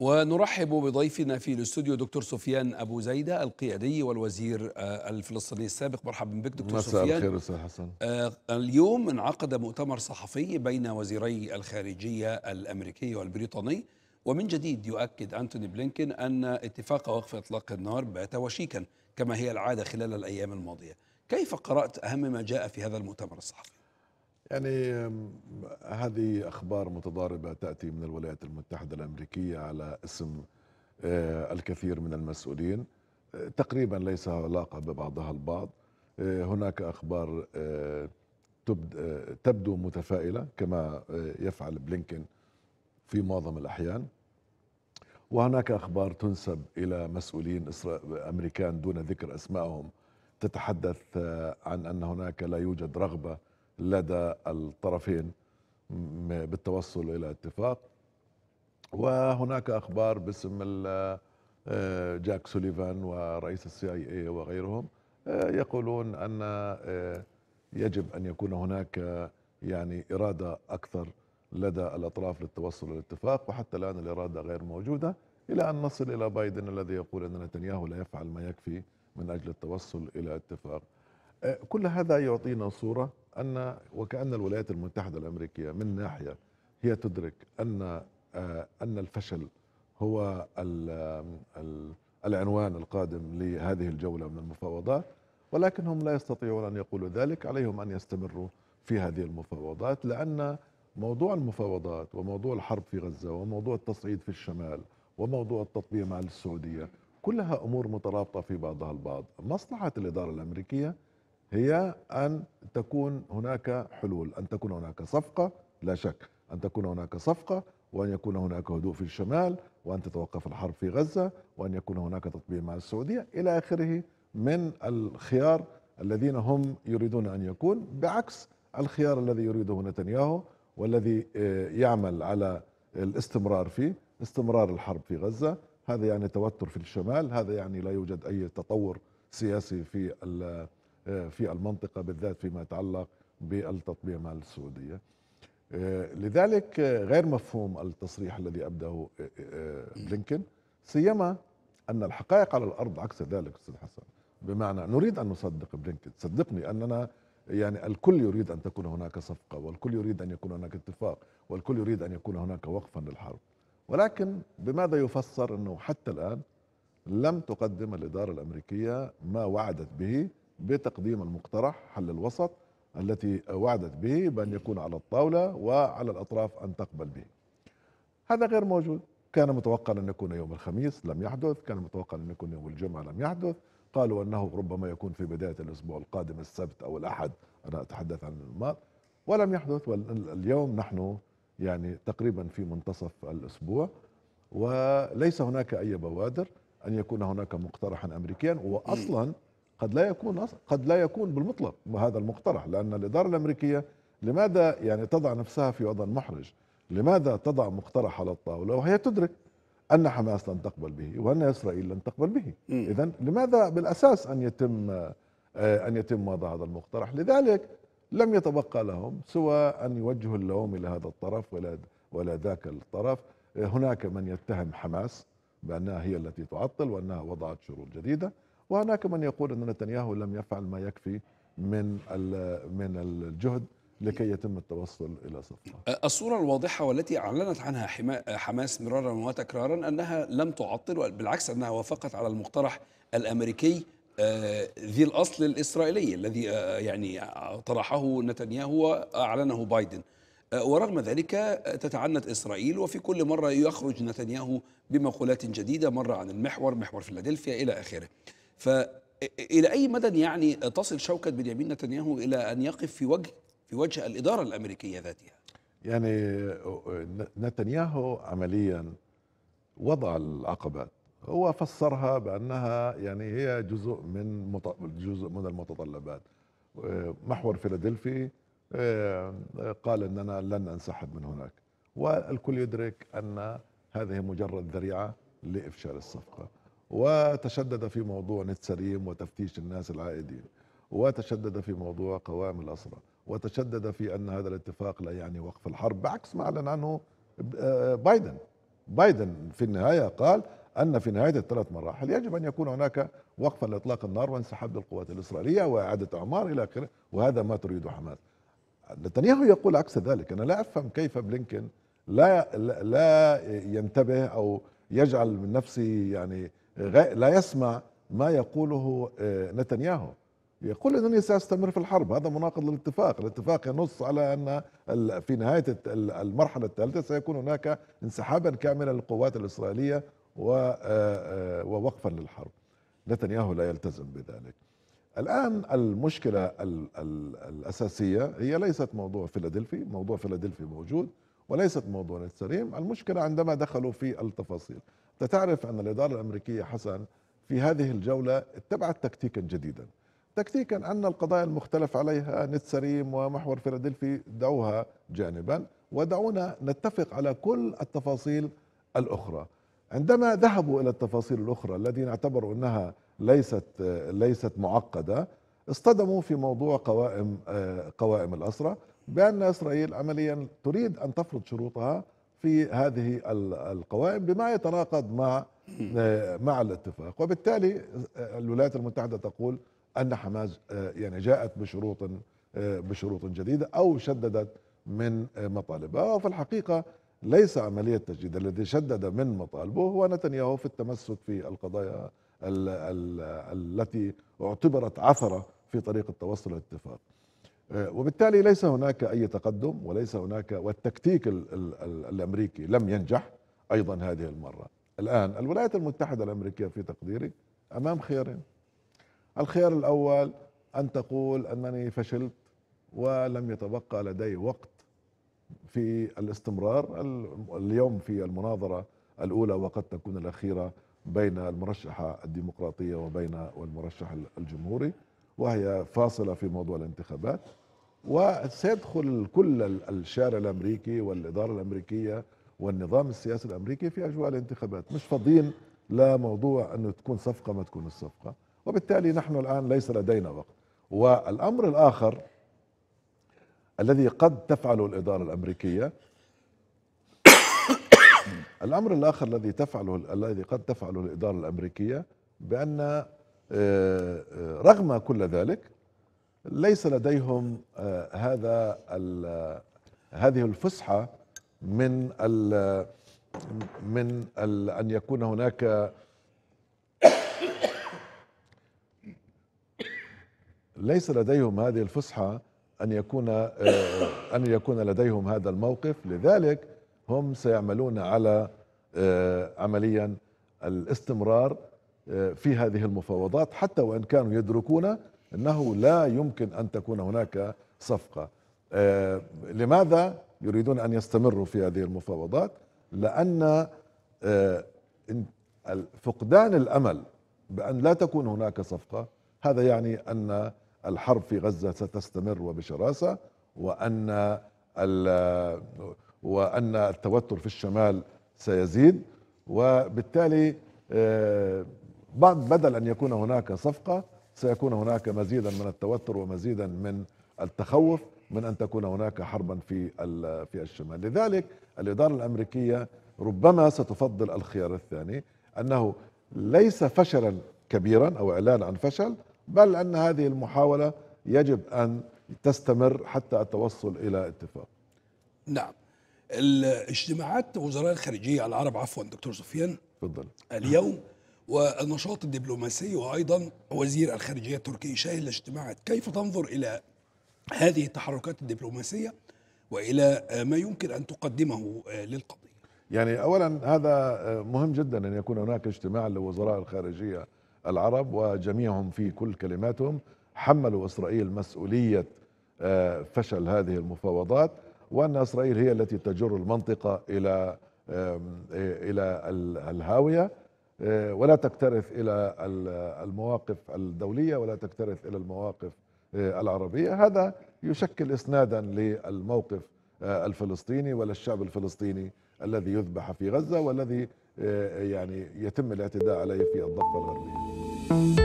ونرحب بضيفنا في الاستوديو دكتور سفيان ابو زيده القيادي والوزير آه، الفلسطيني السابق مرحبا بك دكتور مساء سفيان مساء الخير استاذ حسن آه، اليوم انعقد مؤتمر صحفي بين وزيري الخارجيه الامريكي والبريطاني ومن جديد يؤكد انتوني بلينكن ان اتفاق وقف اطلاق النار بات وشيكا كما هي العاده خلال الايام الماضيه كيف قرات اهم ما جاء في هذا المؤتمر الصحفي يعني هذه أخبار متضاربة تأتي من الولايات المتحدة الأمريكية على اسم آه، الكثير من المسؤولين آه، تقريبا ليس علاقة ببعضها البعض آه، هناك أخبار تبدو متفائلة كما يفعل بلينكن في معظم الأحيان وهناك أخبار تنسب إلى مسؤولين أمريكان دون ذكر أسمائهم تتحدث عن أن هناك لا يوجد رغبة لدى الطرفين بالتوصل الى اتفاق وهناك اخبار باسم آه، جاك سوليفان ورئيس السي اي اي وغيرهم آه، يقولون ان آه، يجب ان يكون هناك يعني اراده اكثر لدى الاطراف للتوصل للاتفاق وحتى الان الاراده غير موجوده الى ان نصل الى بايدن الذي يقول ان نتنياهو لا يفعل ما يكفي من اجل التوصل الى اتفاق آه، كل هذا يعطينا صورة أن وكأن الولايات المتحدة الأمريكية من ناحية هي تدرك أن آه، أن الفشل هو العنوان القادم لهذه الجولة من المفاوضات ولكنهم لا يستطيعون أن يقولوا ذلك عليهم أن يستمروا في هذه المفاوضات لأن موضوع المفاوضات وموضوع الحرب في غزة وموضوع التصعيد في الشمال وموضوع التطبيع مع السعودية كلها أمور مترابطة في بعضها البعض مصلحة الإدارة الأمريكية هي أن تكون هناك حلول أن تكون هناك صفقة لا شك أن تكون هناك صفقة وأن يكون هناك هدوء في الشمال وأن تتوقف الحرب في غزة وأن يكون هناك تطبيع مع السعودية إلى آخره من الخيار الذين هم يريدون أن يكون بعكس الخيار الذي يريده نتنياهو والذي آه، يعمل على الاستمرار فيه استمرار الحرب في غزة هذا يعني توتر في الشمال هذا يعني لا يوجد أي تطور سياسي في آه، في المنطقه بالذات فيما يتعلق بالتطبيع مع السعوديه. آه، لذلك آه، غير مفهوم التصريح الذي ابداه بلينكن سيما ان الحقائق على الارض عكس ذلك استاذ حسن بمعنى نريد ان نصدق بلينكن صدقني اننا يعني الكل يريد ان تكون هناك صفقه والكل يريد ان يكون هناك اتفاق والكل يريد ان يكون هناك وقفا للحرب ولكن بماذا يفسر انه حتى الان لم تقدم الاداره الامريكيه ما وعدت به بتقديم المقترح حل الوسط التي وعدت به بأن يكون على الطاولة وعلى الأطراف أن تقبل به هذا غير موجود كان متوقع أن يكون يوم الخميس لم يحدث كان متوقع أن يكون يوم الجمعة لم يحدث قالوا أنه ربما يكون في بداية الأسبوع القادم السبت أو الأحد أنا أتحدث عن الماضي ولم يحدث واليوم نحن يعني تقريبا في منتصف الأسبوع وليس هناك أي بوادر أن يكون هناك مقترحا أمريكيا وأصلا قد لا يكون قد لا يكون بالمطلق هذا المقترح لأن الإدارة الأمريكية لماذا يعني تضع نفسها في وضع محرج لماذا تضع مقترح على الطاولة وهي تدرك أن حماس لن تقبل به وأن إسرائيل لن تقبل به إذا لماذا بالأساس أن يتم آه، أن يتم وضع هذا المقترح لذلك لم يتبقى لهم سوى أن يوجهوا اللوم إلى هذا الطرف ولا ولا ذاك الطرف آه، هناك من يتهم حماس بأنها هي التي تعطل وأنها وضعت شروط جديدة وهناك من يقول أن نتنياهو لم يفعل ما يكفي من من الجهد لكي يتم التوصل الى صفقه. الصوره الواضحه والتي اعلنت عنها حماس مرارا وتكرارا انها لم تعطل بالعكس انها وافقت على المقترح الامريكي آه، ذي الاصل الاسرائيلي الذي آه، يعني طرحه نتنياهو واعلنه بايدن. آه، ورغم ذلك تتعنت اسرائيل وفي كل مره يخرج نتنياهو بمقولات جديده مره عن المحور محور فيلادلفيا الى اخره. ف الى اي مدى يعني تصل شوكه بنيامين نتنياهو الى ان يقف في وجه في وجه الاداره الامريكيه ذاتها؟ يعني نتنياهو عمليا وضع العقبات هو فسرها بانها يعني هي جزء من جزء من المتطلبات آه، محور فيلادلفي آه، قال اننا لن ننسحب من هناك والكل يدرك ان هذه مجرد ذريعه لافشال الصفقه وتشدد في موضوع نت سليم وتفتيش الناس العائدين وتشدد في موضوع قوائم الأسرة وتشدد في أن هذا الاتفاق لا يعني وقف الحرب بعكس ما أعلن عنه آه، بايدن بايدن في النهاية قال أن في نهاية الثلاث مراحل يجب أن يكون هناك وقف لإطلاق النار وانسحاب للقوات الإسرائيلية وإعادة أعمار إلى آخره وهذا ما تريده حماس نتنياهو يقول عكس ذلك أنا لا أفهم كيف بلينكن لا لا ينتبه أو يجعل من نفسه يعني لا يسمع ما يقوله آه، نتنياهو يقول انني ساستمر في الحرب هذا مناقض للاتفاق الاتفاق ينص على ان في نهايه المرحله الثالثه سيكون هناك انسحابا كاملا للقوات الاسرائيليه آه، آه، ووقفا للحرب نتنياهو لا يلتزم بذلك الان المشكله الاساسيه هي ليست موضوع فيلادلفي موضوع فيلادلفي موجود وليست موضوع نتسريم المشكلة عندما دخلوا في التفاصيل تعرف أن الإدارة الأمريكية حسن في هذه الجولة اتبعت تكتيكا جديدا تكتيكا أن القضايا المختلف عليها نت ومحور فيلادلفي دعوها جانبا ودعونا نتفق على كل التفاصيل الأخرى عندما ذهبوا إلى التفاصيل الأخرى الذين اعتبروا أنها ليست ليست معقدة اصطدموا في موضوع قوائم قوائم الأسرة بأن إسرائيل عمليا تريد أن تفرض شروطها في هذه القوائم بما يتناقض مع مع الاتفاق وبالتالي آه، الولايات المتحدة تقول أن حماس آه، يعني جاءت بشروط آه، بشروط جديدة أو شددت من مطالبها وفي الحقيقة ليس عملية تجديد الذي شدد من مطالبه هو نتنياهو في التمسك في القضايا التي اعتبرت عثرة في طريق التوصل للاتفاق آه، وبالتالي ليس هناك اي تقدم وليس هناك والتكتيك الـ الـ الـ الامريكي لم ينجح ايضا هذه المره. الان الولايات المتحده الامريكيه في تقديري امام خيارين. الخيار الاول ان تقول انني فشلت ولم يتبقى لدي وقت في الاستمرار اليوم في المناظره الاولى وقد تكون الاخيره بين المرشحه الديمقراطيه وبين والمرشح الجمهوري وهي فاصلة في موضوع الانتخابات وسيدخل كل الشارع الأمريكي والإدارة الأمريكية والنظام السياسي الأمريكي في أجواء الانتخابات مش فاضيين لا موضوع أنه تكون صفقة ما تكون الصفقة وبالتالي نحن الآن ليس لدينا وقت والأمر الآخر الذي قد تفعله الإدارة الأمريكية الأمر الآخر الذي تفعله الذي قد تفعله الإدارة الأمريكية بأن آه، آه، رغم كل ذلك ليس لديهم آه، هذا هذه الفسحه من ال من الـ ان يكون هناك ليس لديهم هذه الفسحه ان يكون ان يكون لديهم هذا الموقف لذلك هم سيعملون على عمليا الاستمرار في هذه المفاوضات حتى وان كانوا يدركون انه لا يمكن ان تكون هناك صفقه آه، لماذا يريدون ان يستمروا في هذه المفاوضات لان آه، فقدان الامل بان لا تكون هناك صفقه هذا يعني ان الحرب في غزه ستستمر وبشراسه وان وان التوتر في الشمال سيزيد وبالتالي آه، بعد بدل ان يكون هناك صفقه سيكون هناك مزيدا من التوتر ومزيدا من التخوف من ان تكون هناك حربا في في الشمال، لذلك الاداره الامريكيه ربما ستفضل الخيار الثاني انه ليس فشلا كبيرا او اعلان عن فشل بل ان هذه المحاوله يجب ان تستمر حتى التوصل الى اتفاق. نعم. الاجتماعات وزراء الخارجيه العرب عفوا دكتور سفيان تفضل اليوم والنشاط الدبلوماسي وأيضا وزير الخارجية التركي شاهد الاجتماعات كيف تنظر إلى هذه التحركات الدبلوماسية وإلى ما يمكن أن تقدمه للقضية يعني أولا هذا مهم جدا أن يكون هناك اجتماع لوزراء الخارجية العرب وجميعهم في كل كلماتهم حملوا إسرائيل مسؤولية آه، فشل هذه المفاوضات وأن إسرائيل هي التي تجر المنطقة إلى إلى الهاوية آه، ولا تكترث الى المواقف الدوليه ولا تكترث الى المواقف آه، العربيه هذا يشكل اسنادا للموقف آه، الفلسطيني ولا الشعب الفلسطيني الذي يذبح في غزه والذي يعني يتم الاعتداء عليه في الضفه الغربيه